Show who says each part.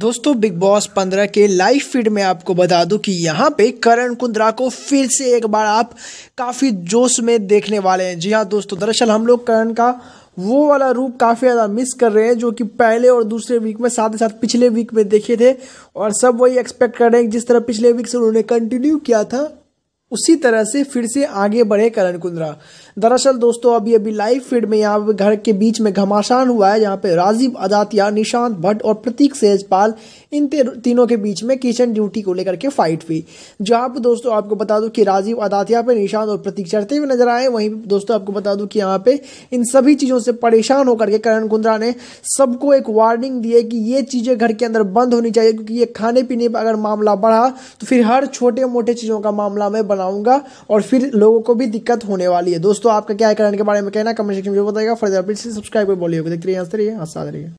Speaker 1: दोस्तों big boss 15 के live feed में आपको बता दूं कि यहाँ पे करण कुंद्रा को फिर से एक बार आप काफ़ी जोश में देखने वाले हैं जी हाँ दोस्तों दरअसल हम लोग करण का वो वाला रूप काफ़ी ज़्यादा मिस कर रहे हैं जो कि पहले और दूसरे वीक में साथ ही साथ पिछले वीक में देखे थे और सब वही एक्सपेक्ट कर रहे हैं जिस तरह पिछले वीक से उन्होंने कंटिन्यू किया था उसी तरह से फिर से आगे बढ़े करण कुंद्रा दरअसल दोस्तों अभी अभी लाइव फीड में यहाँ घर के बीच में घमासान हुआ है जहाँ पे राजीव अदातिया निशांत भट्ट और प्रतीक सेजपाल इन तीनों के बीच में किचन ड्यूटी को लेकर के फाइट हुई जहाँ पर दोस्तों आपको बता दूँ कि राजीव अदातिया पे निशांत और प्रतीक चढ़ते हुए नजर आए वहीं दोस्तों आपको बता दूँ कि यहाँ पे इन सभी चीज़ों से परेशान होकर के करण कुंद्रा ने सबको एक वार्निंग दी है कि ये चीज़ें घर के अंदर बंद होनी चाहिए क्योंकि ये खाने पीने पर अगर मामला बढ़ा तो फिर हर छोटे मोटे चीज़ों का मामला में बनाऊंगा और फिर लोगों को भी दिक्कत होने वाली है दोस्तों आपका क्या है करंट के बारे में कहना कमेंट सेक्शन में बताएगा फर्दर अपडेट सब्सक्राइब कर बोलिए देखते रहिए हंसते रहिए हंसा रहिए